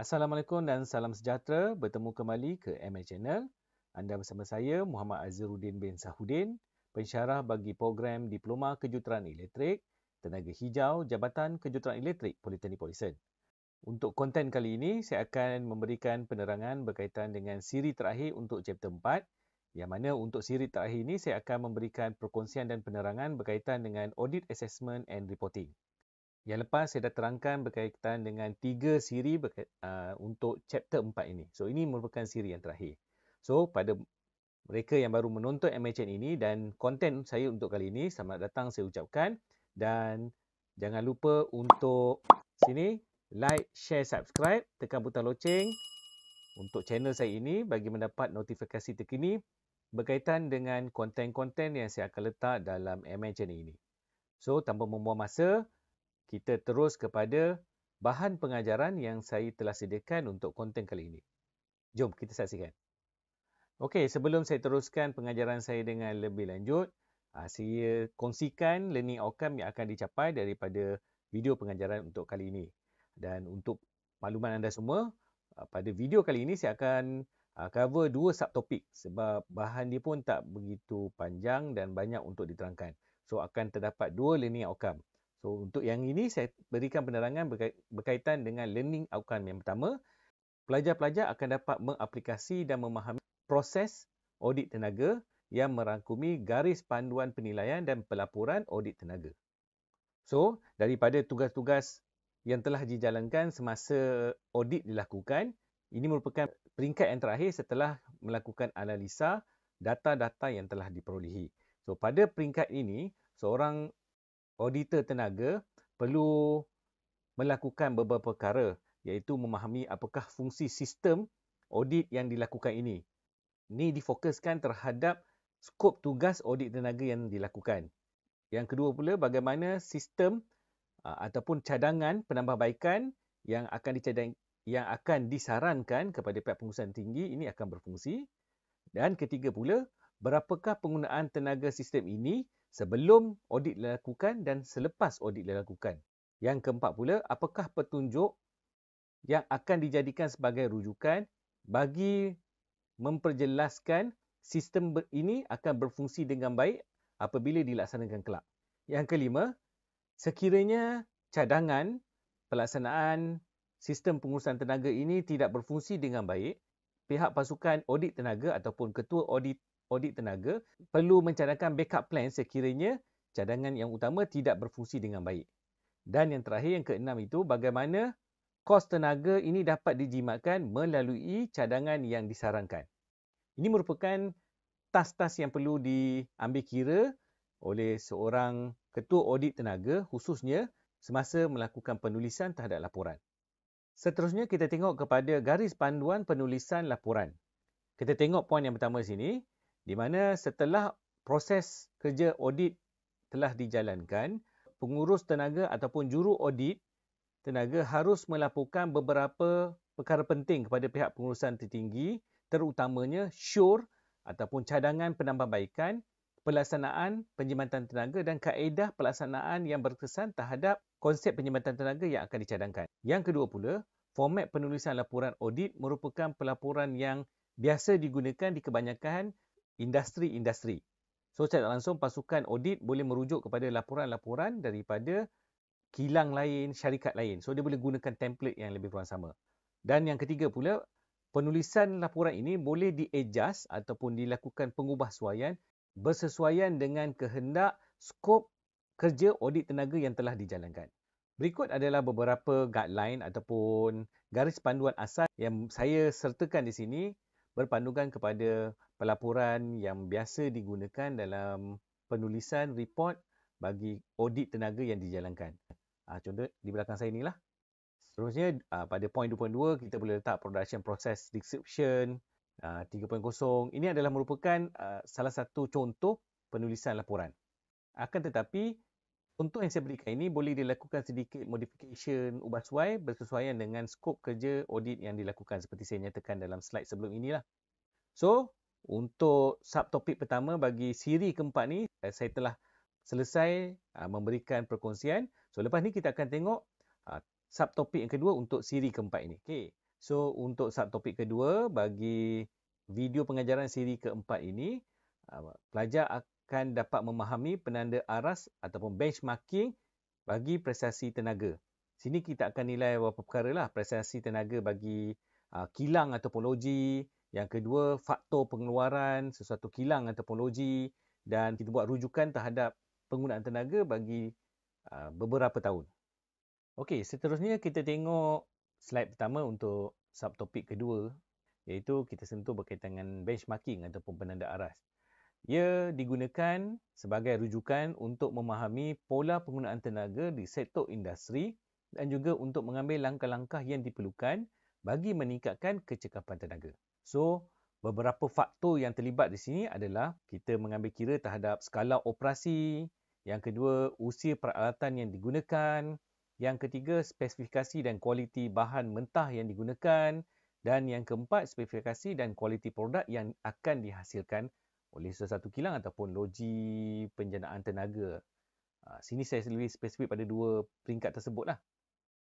Assalamualaikum dan salam sejahtera. Bertemu kembali ke MA Channel. Anda bersama saya, Muhammad Azirudin bin Sahudin, pensyarah bagi program Diploma Kejuruteraan Elektrik, Tenaga Hijau, Jabatan Kejuruteraan Elektrik, Politeknik Polisen. Untuk konten kali ini, saya akan memberikan penerangan berkaitan dengan siri terakhir untuk chapter 4 yang mana untuk siri terakhir ini saya akan memberikan perkongsian dan penerangan berkaitan dengan audit assessment and reporting. Yang lepas saya dah terangkan berkaitan dengan tiga siri berkait, uh, untuk chapter 4 ini. So ini merupakan siri yang terakhir. So pada mereka yang baru menonton MHN ini dan konten saya untuk kali ini selamat datang saya ucapkan dan jangan lupa untuk sini like, share, subscribe, tekan butang loceng untuk channel saya ini bagi mendapat notifikasi terkini berkaitan dengan konten-konten yang saya akan letak dalam MHN ini. So tanpa membuang masa, kita terus kepada bahan pengajaran yang saya telah sediakan untuk konten kali ini. Jom kita saksikan. Okey, sebelum saya teruskan pengajaran saya dengan lebih lanjut, ah, saya kongsikan learning outcome yang akan dicapai daripada video pengajaran untuk kali ini. Dan untuk makluman anda semua, ah, pada video kali ini saya akan ah, cover dua subtopik sebab bahan dia pun tak begitu panjang dan banyak untuk diterangkan. So akan terdapat dua learning outcome. So untuk yang ini saya berikan penerangan berkaitan dengan learning outcome yang pertama, pelajar-pelajar akan dapat mengaplikasi dan memahami proses audit tenaga yang merangkumi garis panduan penilaian dan pelaporan audit tenaga. So, daripada tugas-tugas yang telah dijalankan semasa audit dilakukan, ini merupakan peringkat yang terakhir setelah melakukan analisa data-data yang telah diperolehi. So, pada peringkat ini, seorang auditor tenaga perlu melakukan beberapa perkara iaitu memahami apakah fungsi sistem audit yang dilakukan ini. Ini difokuskan terhadap skop tugas audit tenaga yang dilakukan. Yang kedua pula bagaimana sistem ataupun cadangan penambahbaikan yang akan dicadang yang akan disarankan kepada pihak pengurusan tinggi ini akan berfungsi dan ketiga pula berapakah penggunaan tenaga sistem ini sebelum audit dilakukan dan selepas audit dilakukan. Yang keempat pula, apakah petunjuk yang akan dijadikan sebagai rujukan bagi memperjelaskan sistem ini akan berfungsi dengan baik apabila dilaksanakan kelak. Yang kelima, sekiranya cadangan pelaksanaan sistem pengurusan tenaga ini tidak berfungsi dengan baik, pihak pasukan audit tenaga ataupun ketua audit audit tenaga perlu mencadangkan backup plan sekiranya cadangan yang utama tidak berfungsi dengan baik. Dan yang terakhir yang keenam itu bagaimana kos tenaga ini dapat dijimatkan melalui cadangan yang disarankan. Ini merupakan tas-tas yang perlu diambil kira oleh seorang ketua audit tenaga khususnya semasa melakukan penulisan terhadap laporan. Seterusnya kita tengok kepada garis panduan penulisan laporan. Kita tengok poin yang pertama sini, di mana setelah proses kerja audit telah dijalankan, pengurus tenaga ataupun juru audit tenaga harus melaporkan beberapa perkara penting kepada pihak pengurusan tertinggi terutamanya syur ataupun cadangan penambahbaikan, pelaksanaan penjimatan tenaga dan kaedah pelaksanaan yang berkesan terhadap konsep penjimatan tenaga yang akan dicadangkan. Yang kedua pula, format penulisan laporan audit merupakan pelaporan yang biasa digunakan di kebanyakan industri-industri. So secara langsung pasukan audit boleh merujuk kepada laporan-laporan daripada kilang lain, syarikat lain. So dia boleh gunakan template yang lebih kurang sama. Dan yang ketiga pula, penulisan laporan ini boleh di-adjust ataupun dilakukan pengubahsuaian bersesuaian dengan kehendak skop kerja audit tenaga yang telah dijalankan. Berikut adalah beberapa guideline ataupun garis panduan asas yang saya sertakan di sini berpandukan kepada pelaporan yang biasa digunakan dalam penulisan report bagi audit tenaga yang dijalankan. Ah, contoh di belakang saya inilah. Seterusnya ah, pada poin 2.2 kita boleh letak production process description 3.0. Ah, Ini adalah merupakan salah satu contoh penulisan laporan. Akan tetapi Contoh yang saya berikan ini boleh dilakukan sedikit modification ubah suai bersesuaian dengan skop kerja audit yang dilakukan seperti saya nyatakan dalam slide sebelum inilah. So, untuk subtopik pertama bagi siri keempat ni, eh, saya telah selesai ah, memberikan perkongsian. So, lepas ni kita akan tengok ah, subtopik yang kedua untuk siri keempat ini. Okay. So, untuk subtopik kedua bagi video pengajaran siri keempat ini, ah, pelajar akan akan dapat memahami penanda aras ataupun benchmarking bagi prestasi tenaga. Sini kita akan nilai beberapa perkara lah prestasi tenaga bagi uh, kilang ataupun loji. Yang kedua, faktor pengeluaran sesuatu kilang ataupun loji dan kita buat rujukan terhadap penggunaan tenaga bagi uh, beberapa tahun. Okey, seterusnya kita tengok slide pertama untuk subtopik kedua iaitu kita sentuh berkaitan dengan benchmarking ataupun penanda aras. Ia digunakan sebagai rujukan untuk memahami pola penggunaan tenaga di sektor industri dan juga untuk mengambil langkah-langkah yang diperlukan bagi meningkatkan kecekapan tenaga. So, beberapa faktor yang terlibat di sini adalah kita mengambil kira terhadap skala operasi, yang kedua usia peralatan yang digunakan, yang ketiga spesifikasi dan kualiti bahan mentah yang digunakan dan yang keempat spesifikasi dan kualiti produk yang akan dihasilkan oleh sesuatu kilang ataupun loji penjanaan tenaga. Ah, sini saya lebih spesifik pada dua peringkat tersebut lah.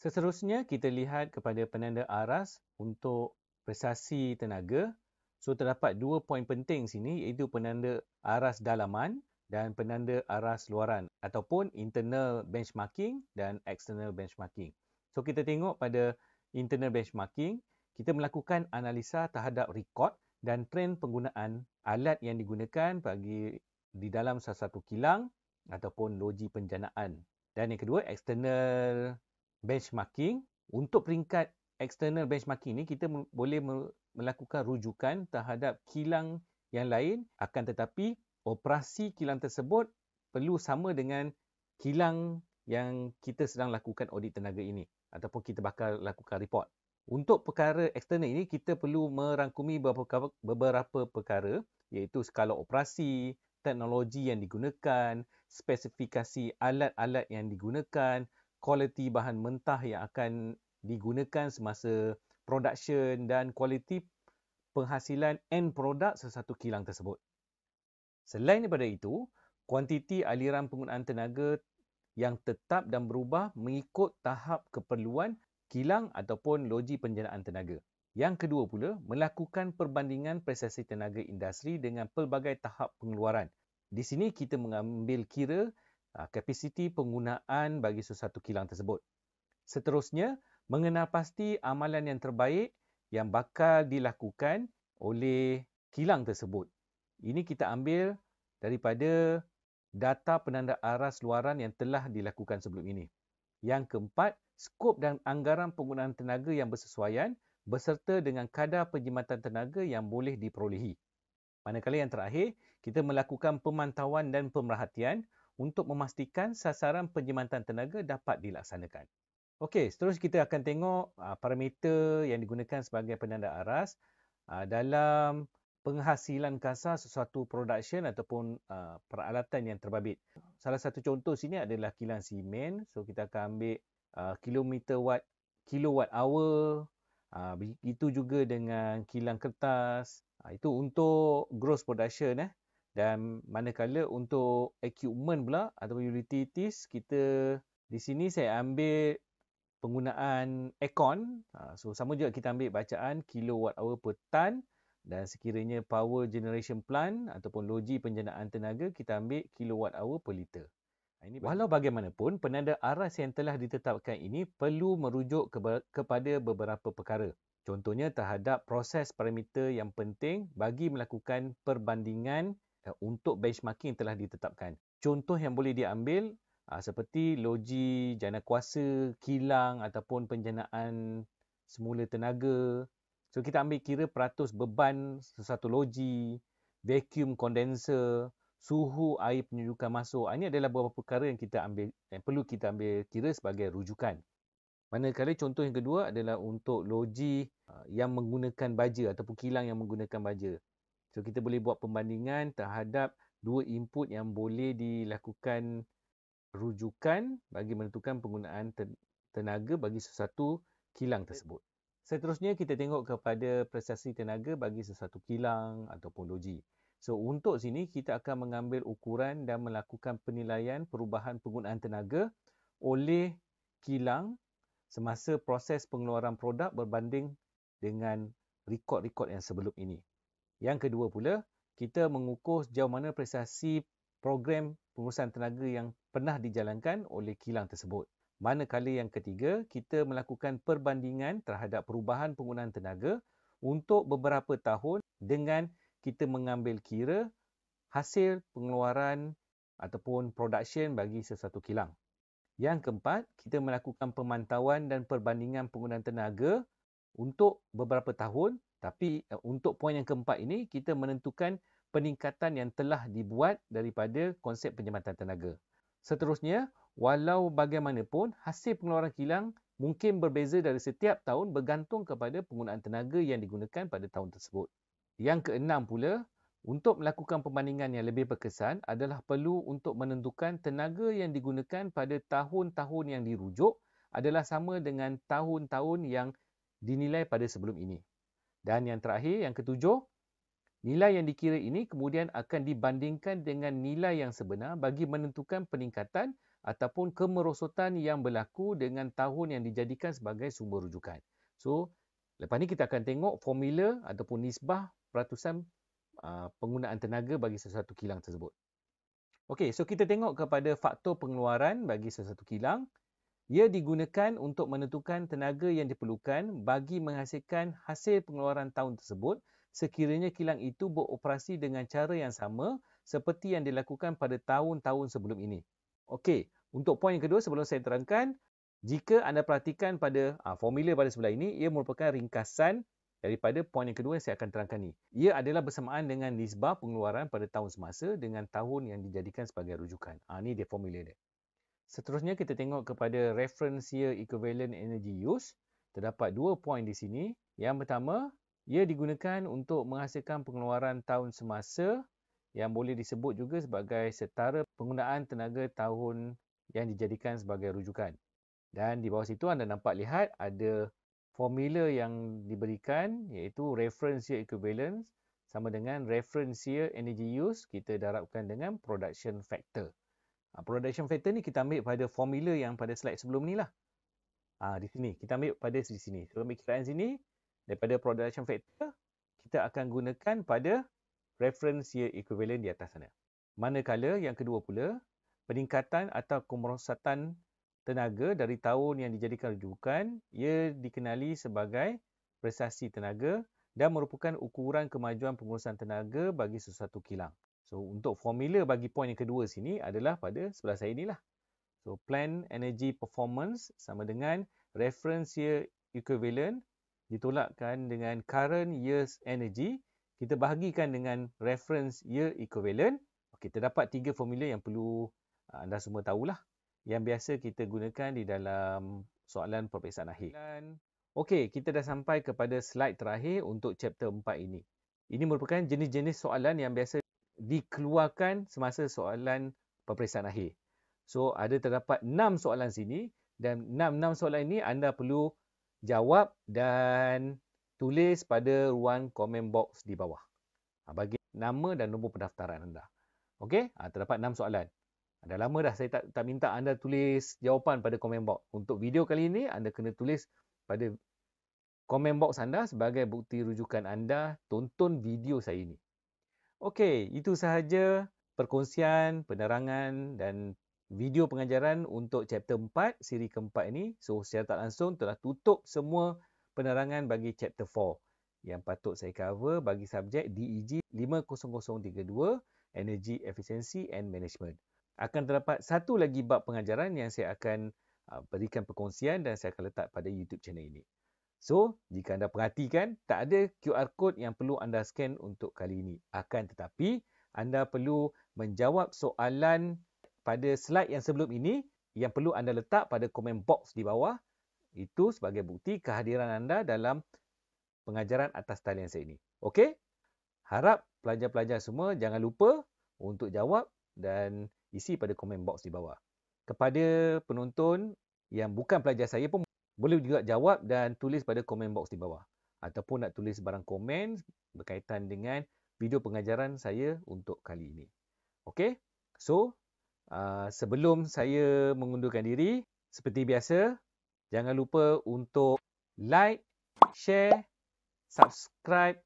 Seterusnya, kita lihat kepada penanda aras untuk prestasi tenaga. So, terdapat dua poin penting sini iaitu penanda aras dalaman dan penanda aras luaran ataupun internal benchmarking dan external benchmarking. So, kita tengok pada internal benchmarking, kita melakukan analisa terhadap rekod dan trend penggunaan alat yang digunakan bagi di dalam salah satu kilang ataupun loji penjanaan. Dan yang kedua, external benchmarking. Untuk peringkat external benchmarking ni, kita boleh melakukan rujukan terhadap kilang yang lain akan tetapi operasi kilang tersebut perlu sama dengan kilang yang kita sedang lakukan audit tenaga ini ataupun kita bakal lakukan report. Untuk perkara eksternal ini, kita perlu merangkumi beberapa, beberapa perkara iaitu skala operasi, teknologi yang digunakan, spesifikasi alat-alat yang digunakan, kualiti bahan mentah yang akan digunakan semasa production dan kualiti penghasilan end product sesuatu kilang tersebut. Selain daripada itu, kuantiti aliran penggunaan tenaga yang tetap dan berubah mengikut tahap keperluan kilang ataupun loji penjanaan tenaga. Yang kedua pula, melakukan perbandingan prestasi tenaga industri dengan pelbagai tahap pengeluaran. Di sini kita mengambil kira ah, kapasiti penggunaan bagi sesuatu kilang tersebut. Seterusnya, mengenal pasti amalan yang terbaik yang bakal dilakukan oleh kilang tersebut. Ini kita ambil daripada data penanda aras luaran yang telah dilakukan sebelum ini. Yang keempat, skop dan anggaran penggunaan tenaga yang bersesuaian beserta dengan kadar penjimatan tenaga yang boleh diperolehi. Manakala yang terakhir, kita melakukan pemantauan dan pemerhatian untuk memastikan sasaran penjimatan tenaga dapat dilaksanakan. Okey, seterusnya kita akan tengok ah, parameter yang digunakan sebagai penanda aras ah, dalam penghasilan kasar sesuatu production ataupun ah, peralatan yang terbabit. Salah satu contoh sini adalah kilang simen. So kita akan ambil Uh, kilometer watt kilowatt hour uh, begitu juga dengan kilang kertas uh, itu untuk gross production eh dan manakala untuk equipment pula ataupun utilities kita di sini saya ambil penggunaan aircon uh, so sama juga kita ambil bacaan kilowatt hour per tan, dan sekiranya power generation plant, ataupun logi penjanaan tenaga kita ambil kilowatt hour per liter Ha, Walau bagaimanapun, penanda aras yang telah ditetapkan ini perlu merujuk kepada beberapa perkara. Contohnya terhadap proses parameter yang penting bagi melakukan perbandingan eh, untuk benchmarking yang telah ditetapkan. Contoh yang boleh diambil ha, seperti loji jana kuasa, kilang ataupun penjanaan semula tenaga. So kita ambil kira peratus beban sesuatu loji, vacuum condenser suhu air penyujukan masuk. Ah, ini adalah beberapa perkara yang kita ambil yang perlu kita ambil kira sebagai rujukan. Manakala contoh yang kedua adalah untuk loji ah, yang menggunakan baja ataupun kilang yang menggunakan baja. So kita boleh buat perbandingan terhadap dua input yang boleh dilakukan rujukan bagi menentukan penggunaan tenaga bagi sesuatu kilang tersebut. Seterusnya kita tengok kepada prestasi tenaga bagi sesuatu kilang ataupun loji. So untuk sini kita akan mengambil ukuran dan melakukan penilaian perubahan penggunaan tenaga oleh kilang semasa proses pengeluaran produk berbanding dengan rekod-rekod yang sebelum ini. Yang kedua pula, kita mengukur sejauh mana prestasi program pengurusan tenaga yang pernah dijalankan oleh kilang tersebut. Manakala yang ketiga, kita melakukan perbandingan terhadap perubahan penggunaan tenaga untuk beberapa tahun dengan kita mengambil kira hasil pengeluaran ataupun production bagi sesuatu kilang. Yang keempat, kita melakukan pemantauan dan perbandingan penggunaan tenaga untuk beberapa tahun tapi eh, untuk poin yang keempat ini, kita menentukan peningkatan yang telah dibuat daripada konsep penjimatan tenaga. Seterusnya, walau bagaimanapun, hasil pengeluaran kilang mungkin berbeza dari setiap tahun bergantung kepada penggunaan tenaga yang digunakan pada tahun tersebut. Yang keenam pula, untuk melakukan perbandingan yang lebih berkesan adalah perlu untuk menentukan tenaga yang digunakan pada tahun-tahun yang dirujuk adalah sama dengan tahun-tahun yang dinilai pada sebelum ini. Dan yang terakhir, yang ketujuh, nilai yang dikira ini kemudian akan dibandingkan dengan nilai yang sebenar bagi menentukan peningkatan ataupun kemerosotan yang berlaku dengan tahun yang dijadikan sebagai sumber rujukan. So, Lepas ni kita akan tengok formula ataupun nisbah peratusan uh, penggunaan tenaga bagi sesuatu kilang tersebut. Okey, so kita tengok kepada faktor pengeluaran bagi sesuatu kilang. Ia digunakan untuk menentukan tenaga yang diperlukan bagi menghasilkan hasil pengeluaran tahun tersebut sekiranya kilang itu beroperasi dengan cara yang sama seperti yang dilakukan pada tahun-tahun sebelum ini. Okey, untuk poin yang kedua sebelum saya terangkan, jika anda perhatikan pada uh, formula pada sebelah ini, ia merupakan ringkasan daripada poin yang kedua yang saya akan terangkan ini. Ia adalah bersamaan dengan nisbah pengeluaran pada tahun semasa dengan tahun yang dijadikan sebagai rujukan. Ha, ah, ini dia formula dia. Seterusnya kita tengok kepada reference year equivalent energy use. Terdapat dua poin di sini. Yang pertama, ia digunakan untuk menghasilkan pengeluaran tahun semasa yang boleh disebut juga sebagai setara penggunaan tenaga tahun yang dijadikan sebagai rujukan. Dan di bawah situ anda nampak lihat ada formula yang diberikan iaitu reference year equivalence sama dengan reference year energy use kita darabkan dengan production factor. Ha, production factor ni kita ambil pada formula yang pada slide sebelum ni lah. Ha, di sini, kita ambil pada di sini. So, ambil kiraan sini daripada production factor kita akan gunakan pada reference year equivalent di atas sana. Manakala yang kedua pula, peningkatan atau kemerosatan tenaga dari tahun yang dijadikan rujukan ia dikenali sebagai prestasi tenaga dan merupakan ukuran kemajuan pengurusan tenaga bagi sesuatu kilang. So untuk formula bagi poin yang kedua sini adalah pada sebelah saya inilah. So plan energy performance sama dengan reference year equivalent ditolakkan dengan current year's energy kita bahagikan dengan reference year equivalent. Kita terdapat tiga formula yang perlu ah, anda semua tahulah yang biasa kita gunakan di dalam soalan perpisahan akhir. Okey, kita dah sampai kepada slide terakhir untuk chapter 4 ini. Ini merupakan jenis-jenis soalan yang biasa dikeluarkan semasa soalan peperiksaan akhir. So, ada terdapat 6 soalan sini dan 6-6 soalan ini anda perlu jawab dan tulis pada ruang komen box di bawah. Ha, bagi nama dan nombor pendaftaran anda. Okey, ha, terdapat 6 soalan. Dah lama dah saya tak, tak minta anda tulis jawapan pada komen box. Untuk video kali ini, anda kena tulis pada komen box anda sebagai bukti rujukan anda tonton video saya ini. Okey, itu sahaja perkongsian, penerangan dan video pengajaran untuk chapter 4, siri keempat ini. So, secara tak langsung telah tutup semua penerangan bagi chapter 4 yang patut saya cover bagi subjek DEG 50032, Energy Efficiency and Management akan terdapat satu lagi bab pengajaran yang saya akan uh, berikan perkongsian dan saya akan letak pada YouTube channel ini. So, jika anda perhatikan, tak ada QR code yang perlu anda scan untuk kali ini. Akan tetapi, anda perlu menjawab soalan pada slide yang sebelum ini yang perlu anda letak pada komen box di bawah itu sebagai bukti kehadiran anda dalam pengajaran atas talian saya ini. Okey? Harap pelajar-pelajar semua jangan lupa untuk jawab dan isi pada komen box di bawah. Kepada penonton yang bukan pelajar saya pun boleh juga jawab dan tulis pada komen box di bawah. Ataupun nak tulis barang komen berkaitan dengan video pengajaran saya untuk kali ini. Okay, so uh, sebelum saya mengundurkan diri, seperti biasa, jangan lupa untuk like, share, subscribe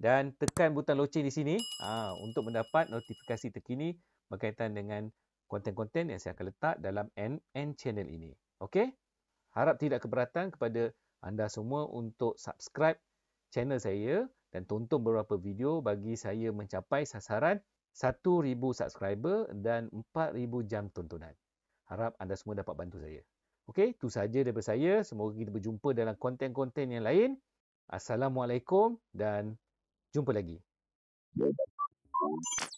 dan tekan butang loceng di sini uh, untuk mendapat notifikasi terkini berkaitan dengan konten-konten yang saya akan letak dalam NN channel ini. Okey? Harap tidak keberatan kepada anda semua untuk subscribe channel saya dan tonton beberapa video bagi saya mencapai sasaran 1000 subscriber dan 4000 jam tontonan. Harap anda semua dapat bantu saya. Okey, itu saja daripada saya. Semoga kita berjumpa dalam konten-konten yang lain. Assalamualaikum dan jumpa lagi. Yeah.